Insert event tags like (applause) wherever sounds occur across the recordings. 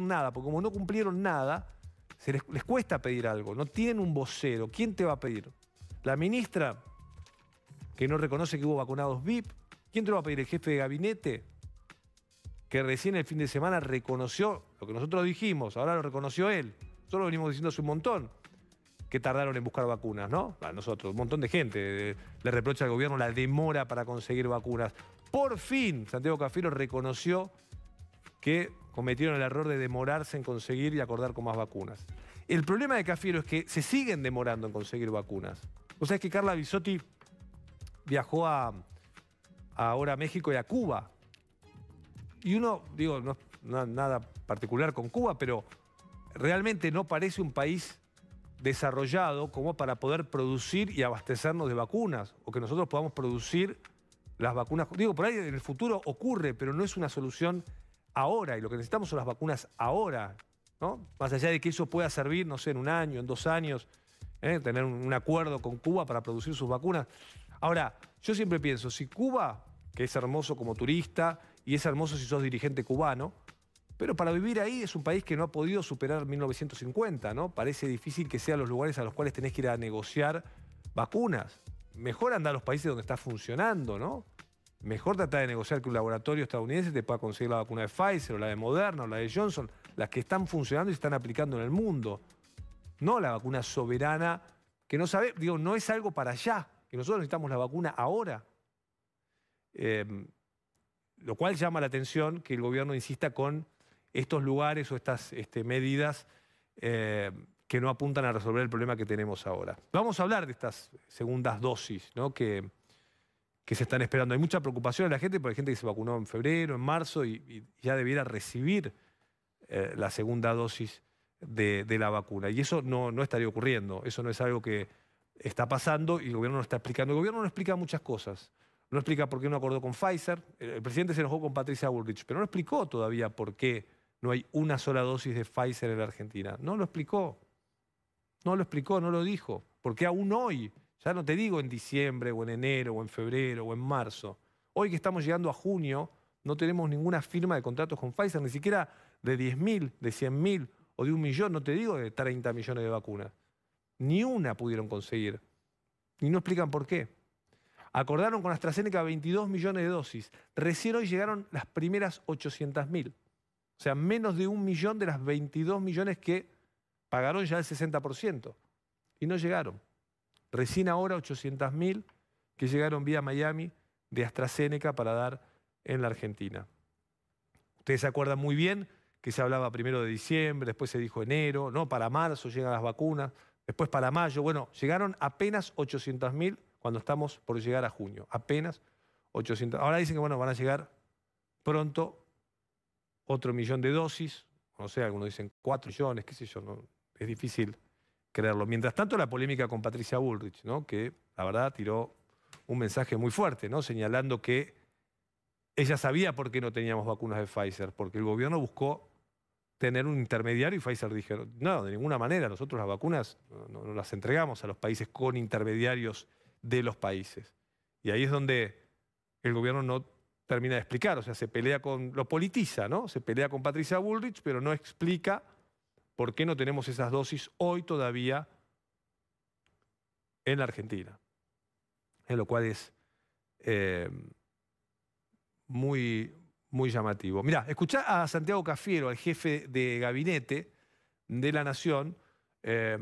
nada, porque como no cumplieron nada, se les, cuesta pedir algo, no tienen un vocero, ¿quién te va a pedir? La ministra, que no reconoce que hubo vacunados VIP, ¿quién te va a pedir? El jefe de gabinete, que recién el fin de semana reconoció lo que nosotros dijimos, ahora lo reconoció él, solo venimos diciendo hace un montón que tardaron en buscar vacunas, ¿no? A nosotros, un montón de gente eh, le reprocha al gobierno la demora para conseguir vacunas. Por fin, Santiago Cafiro reconoció que cometieron el error de demorarse en conseguir y acordar con más vacunas. El problema de Cafiero es que se siguen demorando en conseguir vacunas. O sea, es que Carla Bisotti viajó a, ahora a México y a Cuba. Y uno, digo, no, no, nada particular con Cuba, pero realmente no parece un país desarrollado como para poder producir y abastecernos de vacunas, o que nosotros podamos producir las vacunas. Digo, por ahí en el futuro ocurre, pero no es una solución ahora y lo que necesitamos son las vacunas ahora, ¿no? Más allá de que eso pueda servir, no sé, en un año, en dos años, ¿eh? tener un, acuerdo con Cuba para producir sus vacunas. Ahora, yo siempre pienso, si Cuba, que es hermoso como turista y es hermoso si sos dirigente cubano, pero para vivir ahí es un país que no ha podido superar 1950, ¿no? Parece difícil que sean los lugares a los cuales tenés que ir a negociar vacunas. Mejor andar a los países donde está funcionando, ¿no? Mejor tratar de negociar que un laboratorio estadounidense te pueda conseguir la vacuna de Pfizer o la de Moderna o la de Johnson, las que están funcionando y se están aplicando en el mundo. No la vacuna soberana, que no sabe, digo, no es algo para allá, que nosotros necesitamos la vacuna ahora. Em, lo cual llama la atención que el gobierno insista con estos lugares o estas este, medidas eh, que no apuntan a resolver el problema que tenemos ahora. Vamos a hablar de estas segundas dosis, ¿no? Que, que se están esperando. Hay mucha preocupación en la gente, por la gente que se vacunó en febrero, en marzo, y, ya debiera recibir eh, la segunda dosis de, la vacuna. Y eso no, no estaría ocurriendo, eso no es algo que está pasando y el gobierno no está explicando. El gobierno no explica muchas cosas. No explica por qué no acordó con Pfizer. El, presidente se enojó con Patricia Bullrich, pero no explicó todavía por qué no hay una sola dosis de Pfizer en la Argentina. No lo explicó. No lo explicó, no lo dijo. Porque aún hoy ya no te digo en diciembre o en enero o en febrero o en marzo. Hoy que estamos llegando a junio, no tenemos ninguna firma de contratos con Pfizer, ni siquiera de 10.000, de 100.000 o de un millón, no te digo de 30 millones de vacunas. Ni una pudieron conseguir. Y no explican por qué. Acordaron con AstraZeneca 22 millones de dosis. Recién hoy llegaron las primeras 800.000. O sea, menos de un millón de las 22 millones que pagaron ya el 60%. Y no llegaron. Recién ahora 800.000 que llegaron vía Miami de AstraZeneca para dar en la Argentina. Ustedes se acuerdan muy bien que se hablaba primero de diciembre, después se dijo enero, no, para marzo llegan las vacunas, después para mayo. Bueno, llegaron apenas 800.000 cuando estamos por llegar a junio, apenas 800. Ahora dicen que bueno, van a llegar pronto otro millón de dosis, no sé, algunos dicen cuatro millones, qué sé yo, es difícil Mientras tanto, la polémica con Patricia Bullrich, ¿no? que la verdad tiró un mensaje muy fuerte, ¿no? señalando que ella sabía por qué no teníamos vacunas de Pfizer, porque el gobierno buscó tener un intermediario y Pfizer dijeron, no, de ninguna manera, nosotros las vacunas no, las entregamos a los países con intermediarios de los países. Y ahí es donde el gobierno no termina de explicar, o sea, se pelea con, lo politiza, ¿no? Se pelea con Patricia Bullrich, pero no explica ¿Por qué no tenemos esas dosis hoy todavía en la Argentina? En lo cual es eh, muy, muy llamativo. Mirá, escuchá a Santiago Cafiero, al jefe de gabinete de la Nación, eh,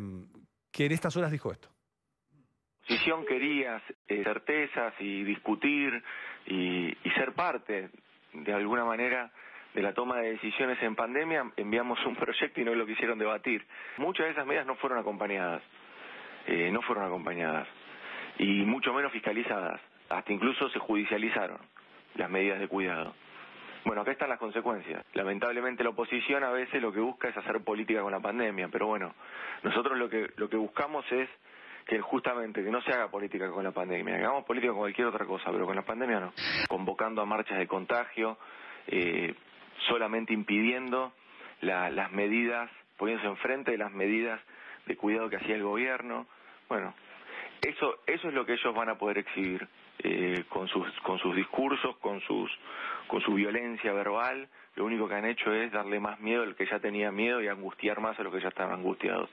que en estas horas dijo esto. Posición querías eh, certezas y discutir y ser parte, de alguna manera, de la toma de decisiones en pandemia, enviamos un (laughs) proyecto y no lo quisieron debatir. Muchas de esas medidas no fueron acompañadas, eh, no fueron acompañadas, y mucho menos fiscalizadas, hasta incluso se judicializaron las medidas de cuidado. Bueno, acá están las consecuencias. Lamentablemente la oposición a veces lo que busca es hacer política con la pandemia, pero bueno, nosotros lo que, lo que buscamos es que justamente que no se haga política con la pandemia, hagamos política con cualquier otra cosa, pero con la pandemia no. Convocando a marchas de contagio, eh, solamente impidiendo las medidas, poniéndose enfrente de las medidas de cuidado que hacía el gobierno. Bueno, eso, eso es lo que ellos van a poder exhibir eh, con, sus, con sus discursos, con, sus, con su violencia verbal. Lo único que han hecho es darle más miedo al que ya tenía miedo y angustiar más a los que ya estaban angustiados.